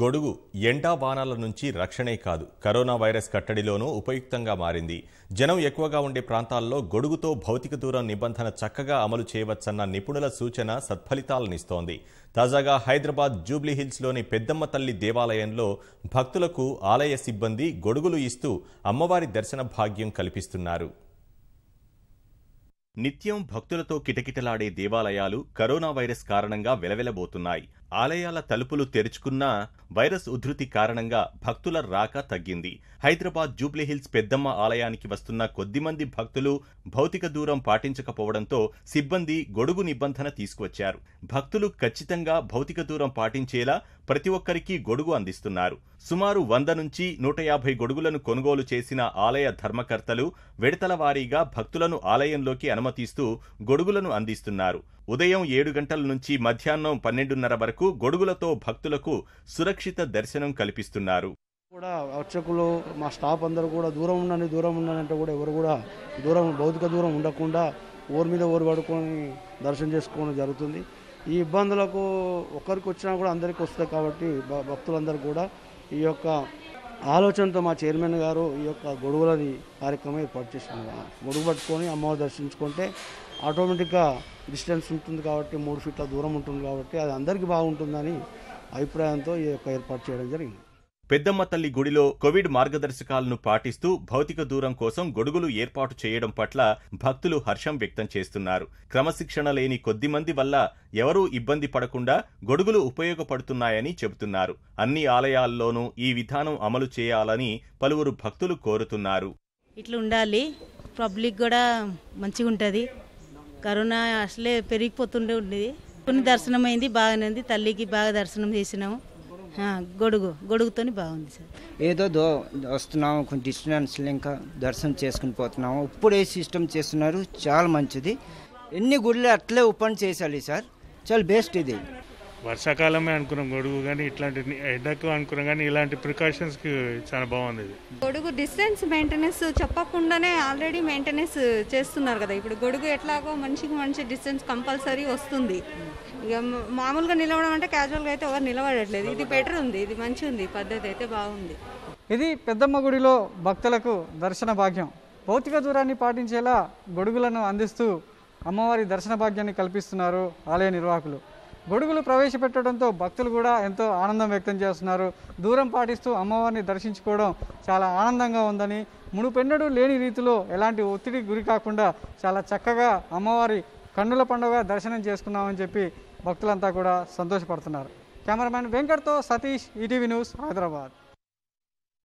గొడుగు ఎండా వానాల నుంచి రక్షణే కాదు కరోనా వైరస్ కట్టడిలోనూ ఉపయుక్తంగా మారింది జనం ఎక్కువగా ఉండే ప్రాంతాల్లో గొడుగుతో భౌతిక దూరం నిబంధన చక్కగా అమలు చేయవచ్చన్న నిపుణుల సూచన సత్ఫలితాలనిస్తోంది తాజాగా హైదరాబాద్ జూబ్లీహిల్స్లోని పెద్దమ్మ తల్లి దేవాలయంలో భక్తులకు ఆలయ సిబ్బంది గొడుగులు ఇస్తూ అమ్మవారి దర్శన భాగ్యం కల్పిస్తున్నారు నిత్యం భక్తులతో కిటకిటలాడే దేవాలయాలు కరోనా వైరస్ కారణంగా వెలవెలబోతున్నాయి ఆలయాల తలుపులు తెరుచుకున్నా వైరస్ ఉధృతి కారణంగా భక్తుల రాక తగ్గింది హైదరాబాద్ జూబ్లీహిల్స్ పెద్దమ్మ ఆలయానికి వస్తున్న కొద్దిమంది భక్తులు భౌతిక దూరం పాటించకపోవడంతో సిబ్బంది గొడుగు నిబంధన తీసుకువచ్చారు భక్తులు ఖచ్చితంగా భౌతిక దూరం పాటించేలా ప్రతి ఒక్కరికి గొడుగు అందిస్తున్నారు సుమారు వంద నుంచి నూట యాభై గొడుగులను కొనుగోలు చేసిన ఆలయ ధర్మకర్తలు విడతల వారీగా భక్తులను ఆలయంలోకి అనుమతిస్తూ గొడుగులను అందిస్తున్నారు ఉదయం ఏడు గంటల నుంచి మధ్యాహ్నం పన్నెండున్నర వరకు గొడుగులతో భక్తులకు సురక్షిత దర్శనం కల్పిస్తున్నారు కూడా అర్చకులు మా స్టాఫ్ అందరూ కూడా దూరం ఉండని దూరం ఉండనంటే కూడా ఎవరు కూడా దూరం భౌతిక దూరం ఉండకుండా ఓరి మీద ఓరు పడుకొని దర్శనం చేసుకోవడం జరుగుతుంది ఈ ఇబ్బందులకు ఒక్కరికి వచ్చినా కూడా అందరికీ వస్తుంది కాబట్టి భక్తులందరూ కూడా ఈ యొక్క ఆలోచనతో మా చైర్మన్ గారు ఈ యొక్క గొడుగులని కార్యక్రమం ఏర్పాటు చేసిన గొడుగు పట్టుకొని అమ్మవారు దర్శించుకుంటే ఆటోమేటిక్గా డిస్టెన్స్ ఉంటుంది కాబట్టి మూడు ఫీట్ల దూరం ఉంటుంది కాబట్టి అది అందరికీ బాగుంటుందని అభిప్రాయంతో ఈ యొక్క ఏర్పాటు చేయడం జరిగింది పెద్దమ్మ తల్లి గుడిలో కోవిడ్ మార్గదర్శకాలను పాటిస్తూ భౌతిక దూరం కోసం గొడుగులు ఏర్పాటు చేయడం పట్ల భక్తులు హర్షం వ్యక్తం చేస్తున్నారు క్రమశిక్షణ లేని కొద్ది మంది వల్ల ఎవరూ ఇబ్బంది పడకుండా గొడుగులు ఉపయోగపడుతున్నాయని చెబుతున్నారు అన్ని ఆలయాల్లోనూ ఈ విధానం అమలు చేయాలని పలువురు భక్తులు కోరుతున్నారు ఇట్లా ఉండాలి పబ్లిక్ కూడా మంచిగా ఉంటుంది కరోనా అసలే పెరిగిపోతుండే ఉండేది కొన్ని దర్శనం అయింది బాగానే ఉంది తల్లికి బాగా దర్శనం చేసినాము గొడుగు గొడుగుతోని బాగుంది సార్ ఏదో దో వస్తున్నాము కొంచెం డిస్టెన్స్ ఇంకా దర్శనం చేసుకుని పోతున్నాము ఇప్పుడు ఏ సిస్టమ్ చేస్తున్నారు చాలా మంచిది ఎన్ని గుళ్ళు అట్లే ఓపెన్ చేసాలి సార్ చాలా బెస్ట్ ఇది వర్షాకాలమే అనుకున్నాం గొడుగు కానీ ఇట్లాంటి ఎడ్డకు అనుకున్నాం కానీ ఇలాంటి ప్రికాషన్స్కి చాలా బాగుంది ఇది గొడుగు డిస్టెన్స్ మెయింటెనెన్స్ చెప్పకుండానే ఆల్రెడీ మెయింటెనెన్స్ చేస్తున్నారు కదా ఇప్పుడు గొడుగు ఎట్లాగో మనిషికి మంచి డిస్టెన్స్ కంపల్సరీ వస్తుంది ఇక మామూలుగా నిలవడం అంటే క్యాజువల్గా అయితే ఎవరు నిలబడట్లేదు ఇది బెటర్ ఉంది ఇది మంచి ఉంది పద్ధతి అయితే బాగుంది ఇది పెద్దమ్మ గుడిలో భక్తులకు దర్శన భాగ్యం భౌతిక దూరాన్ని పాటించేలా గొడుగులను అందిస్తూ అమ్మవారి దర్శన భాగ్యాన్ని కల్పిస్తున్నారు ఆలయ నిర్వాహకులు గొడుగులు ప్రవేశపెట్టడంతో భక్తులు కూడా ఎంతో ఆనందం వ్యక్తం చేస్తున్నారు దూరం పాటిస్తూ అమ్మవారిని దర్శించుకోవడం చాలా ఆనందంగా ఉందని మునుపెన్నడూ లేని రీతిలో ఎలాంటి ఒత్తిడికి గురి కాకుండా చాలా చక్కగా అమ్మవారి కన్నుల పండుగ దర్శనం చేసుకున్నామని చెప్పి భక్తులంతా కూడా సంతోషపడుతున్నారు కెమెరామ్యాన్ వెంకట్తో సతీష్ ఈటీవీ న్యూస్ హైదరాబాద్